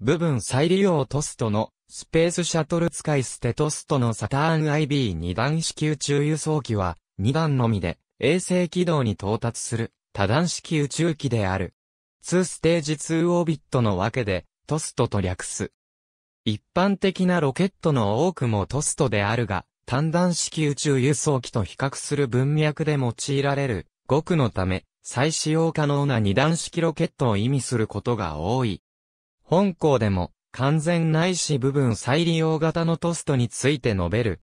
部分再利用トストの、スペースシャトル使い捨てトストのサターン IB2 段式宇宙輸送機は、2段のみで、衛星軌道に到達する、多段式宇宙機である。2ステージ2オービットのわけで、トストと略す。一般的なロケットの多くもトストであるが、単段式宇宙輸送機と比較する文脈で用いられる、極のため、再使用可能な二段式ロケットを意味することが多い。本校でも、完全ないし部分再利用型のトストについて述べる。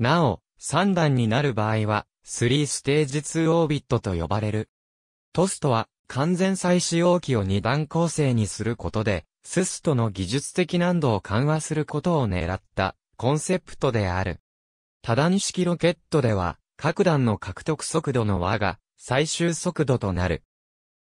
なお、3段になる場合は、3ステージ2オービットと呼ばれる。トストは、完全再使用機を2段構成にすることで、スストの技術的難度を緩和することを狙ったコンセプトである。多段式ロケットでは、各段の獲得速度の和が最終速度となる。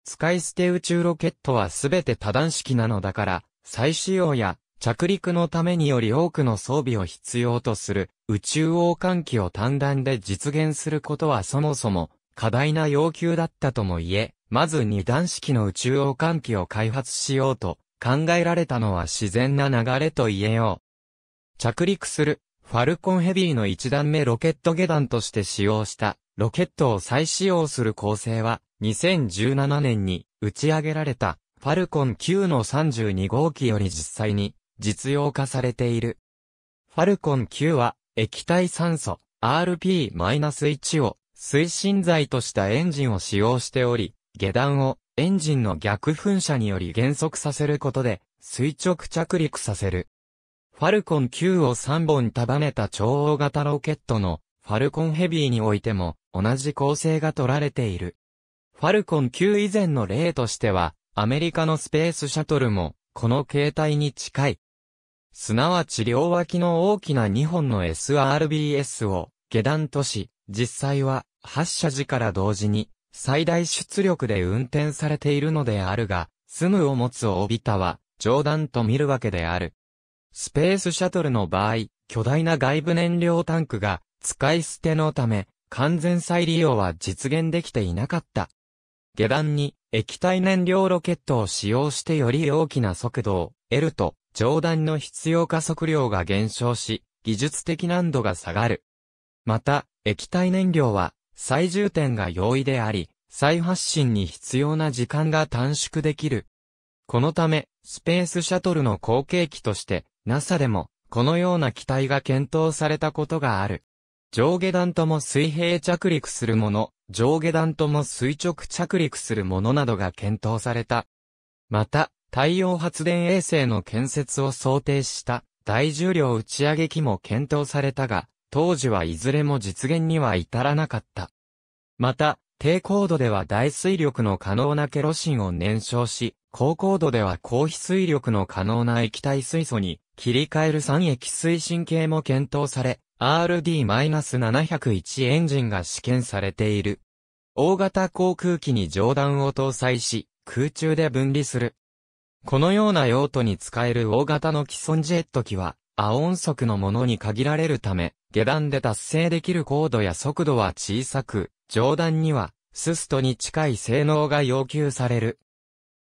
使い捨て宇宙ロケットはすべて多段式なのだから、再使用や着陸のためにより多くの装備を必要とする宇宙王冠機を単弾で実現することはそもそも過大な要求だったとも言え、まず二段式の宇宙王冠機を開発しようと考えられたのは自然な流れと言えよう。着陸するファルコンヘビーの1段目ロケット下段として使用したロケットを再使用する構成は2017年に打ち上げられたファルコン9の32号機より実際に実用化されている。ファルコン9は液体酸素 RP-1 を推進剤としたエンジンを使用しており、下段をエンジンの逆噴射により減速させることで垂直着陸させる。ファルコン9を3本束ねた超大型ロケットのファルコンヘビーにおいても同じ構成が取られている。ファルコン9以前の例としては、アメリカのスペースシャトルも、この形態に近い。すなわち両脇の大きな2本の SRBS を下段とし、実際は発射時から同時に最大出力で運転されているのであるが、スムを持つオービタは冗談と見るわけである。スペースシャトルの場合、巨大な外部燃料タンクが使い捨てのため、完全再利用は実現できていなかった。下段に液体燃料ロケットを使用してより大きな速度を得ると、上段の必要加速量が減少し、技術的難度が下がる。また、液体燃料は最重点が容易であり、再発進に必要な時間が短縮できる。このため、スペースシャトルの後継機として、NASA でも、このような機体が検討されたことがある。上下段とも水平着陸するもの、上下弾とも垂直着陸するものなどが検討された。また、太陽発電衛星の建設を想定した大重量打ち上げ機も検討されたが、当時はいずれも実現には至らなかった。また、低高度では大水力の可能なケロシンを燃焼し、高高度では高非水力の可能な液体水素に切り替える三液推進系も検討され、RD-701 エンジンが試験されている。大型航空機に上段を搭載し、空中で分離する。このような用途に使える大型の既存ジェット機は、亜音速のものに限られるため、下段で達成できる高度や速度は小さく、上段には、スストに近い性能が要求される。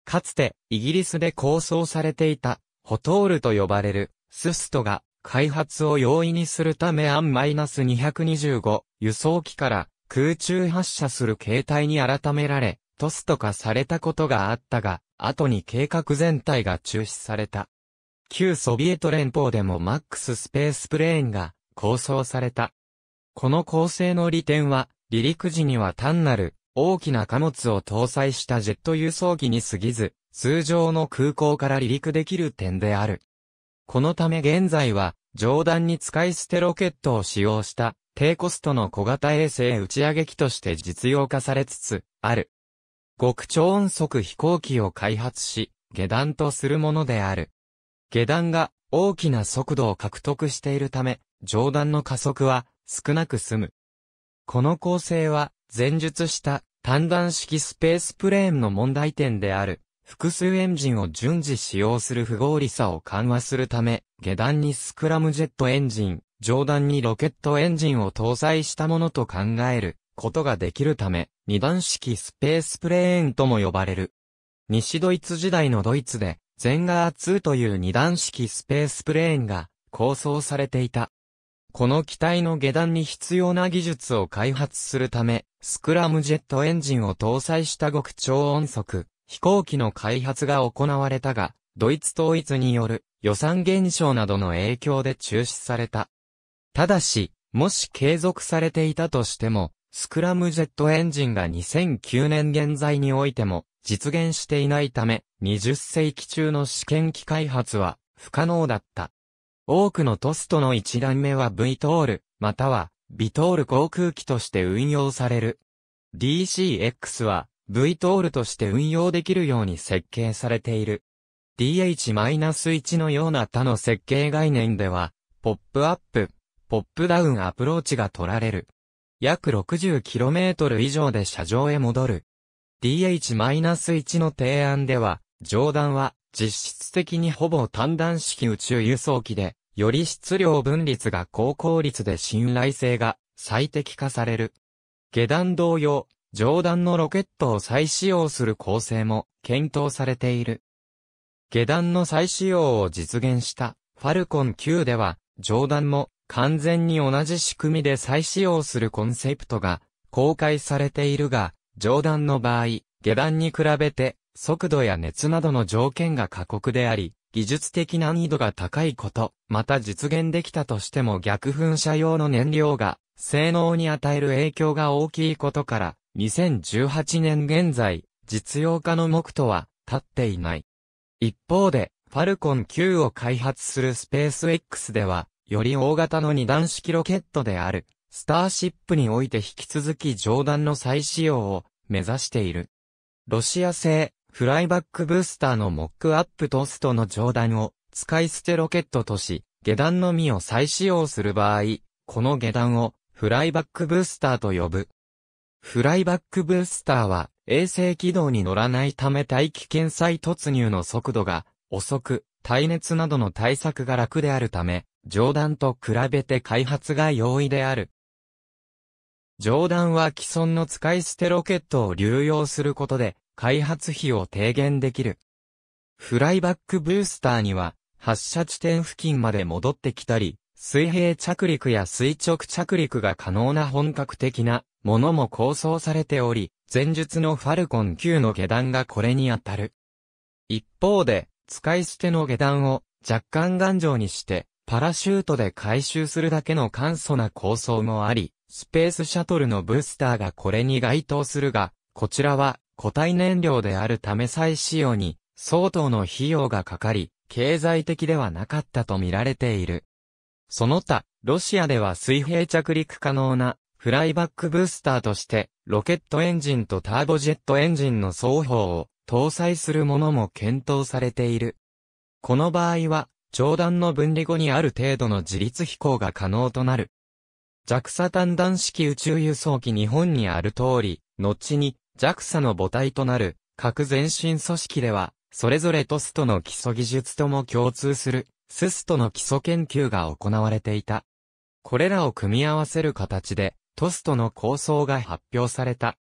かつて、イギリスで構想されていた、ホトールと呼ばれる、スストが、開発を容易にするためアン -225 輸送機から空中発射する形態に改められ、トスとかされたことがあったが、後に計画全体が中止された。旧ソビエト連邦でもマックススペースプレーンが構想された。この構成の利点は、離陸時には単なる大きな貨物を搭載したジェット輸送機に過ぎず、通常の空港から離陸できる点である。このため現在は、上段に使い捨てロケットを使用した低コストの小型衛星打ち上げ機として実用化されつつある。極超音速飛行機を開発し、下段とするものである。下段が大きな速度を獲得しているため、上段の加速は少なく済む。この構成は前述した単段式スペースプレーンの問題点である。複数エンジンを順次使用する不合理さを緩和するため、下段にスクラムジェットエンジン、上段にロケットエンジンを搭載したものと考えることができるため、二段式スペースプレーンとも呼ばれる。西ドイツ時代のドイツで、ゼンガー2という二段式スペースプレーンが構想されていた。この機体の下段に必要な技術を開発するため、スクラムジェットエンジンを搭載した極超音速、飛行機の開発が行われたが、ドイツ統一による予算減少などの影響で中止された。ただし、もし継続されていたとしても、スクラムジェットエンジンが2009年現在においても実現していないため、20世紀中の試験機開発は不可能だった。多くのトストの一段目は V トール、またはビトール航空機として運用される。DCX は VTOL として運用できるように設計されている。DH-1 のような他の設計概念では、ポップアップ、ポップダウンアプローチが取られる。約 60km 以上で車上へ戻る。DH-1 の提案では、上段は実質的にほぼ単段式宇宙輸送機で、より質量分率が高効率で信頼性が最適化される。下段同様、上段のロケットを再使用する構成も検討されている。下段の再使用を実現したファルコン9では、上段も完全に同じ仕組みで再使用するコンセプトが公開されているが、上段の場合、下段に比べて速度や熱などの条件が過酷であり、技術的難易度が高いこと、また実現できたとしても逆噴射用の燃料が性能に与える影響が大きいことから、2018年現在、実用化の目途は立っていない。一方で、ファルコン9を開発するスペース X では、より大型の二段式ロケットである、スターシップにおいて引き続き上段の再使用を目指している。ロシア製フライバックブースターのモックアップトストの上段を使い捨てロケットとし、下段のみを再使用する場合、この下段をフライバックブースターと呼ぶ。フライバックブースターは、衛星軌道に乗らないため大気圏再突入の速度が遅く、耐熱などの対策が楽であるため、上段と比べて開発が容易である。上段は既存の使い捨てロケットを流用することで、開発費を低減できる。フライバックブースターには、発射地点付近まで戻ってきたり、水平着陸や垂直着陸が可能な本格的なものも構想されており、前述のファルコン9の下段がこれにあたる。一方で、使い捨ての下段を若干頑丈にして、パラシュートで回収するだけの簡素な構想もあり、スペースシャトルのブースターがこれに該当するが、こちらは固体燃料であるため再使用に相当の費用がかかり、経済的ではなかったと見られている。その他、ロシアでは水平着陸可能なフライバックブースターとして、ロケットエンジンとターボジェットエンジンの双方を搭載するものも検討されている。この場合は、上段の分離後にある程度の自立飛行が可能となる。JAXA 単弾式宇宙輸送機日本にある通り、後に JAXA の母体となる各前進組織では、それぞれトストの基礎技術とも共通する、スストの基礎研究が行われていた。これらを組み合わせる形で、トストの構想が発表された。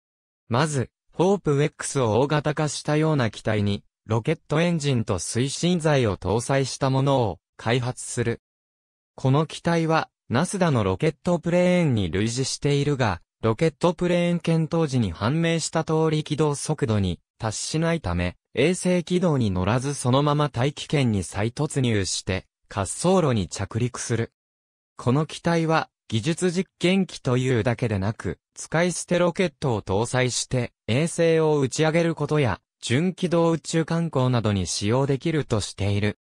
まず、ホープ X を大型化したような機体に、ロケットエンジンと推進剤を搭載したものを開発する。この機体は、ナスダのロケットプレーンに類似しているが、ロケットプレーン検討時に判明した通り軌道速度に達しないため、衛星軌道に乗らずそのまま大気圏に再突入して、滑走路に着陸する。この機体は、技術実験機というだけでなく、使い捨てロケットを搭載して、衛星を打ち上げることや、準軌道宇宙観光などに使用できるとしている。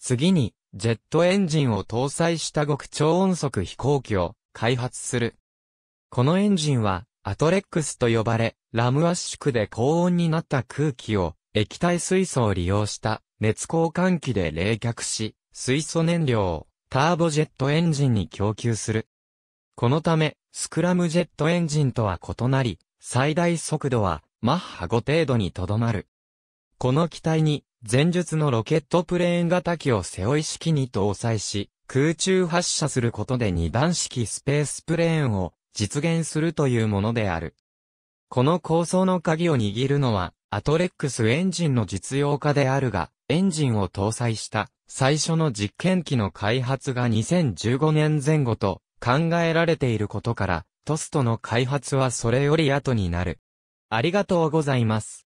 次に、ジェットエンジンを搭載した極超音速飛行機を開発する。このエンジンは、アトレックスと呼ばれ、ラム圧縮で高温になった空気を、液体水素を利用した熱交換器で冷却し、水素燃料をターボジェットエンジンに供給する。このため、スクラムジェットエンジンとは異なり、最大速度はマッハ5程度にとどまる。この機体に、前述のロケットプレーン型機を背負い式に搭載し、空中発射することで二段式スペースプレーンを実現するというものである。この構想の鍵を握るのは、アトレックスエンジンの実用化であるが、エンジンを搭載した最初の実験機の開発が2015年前後と考えられていることから、トストの開発はそれより後になる。ありがとうございます。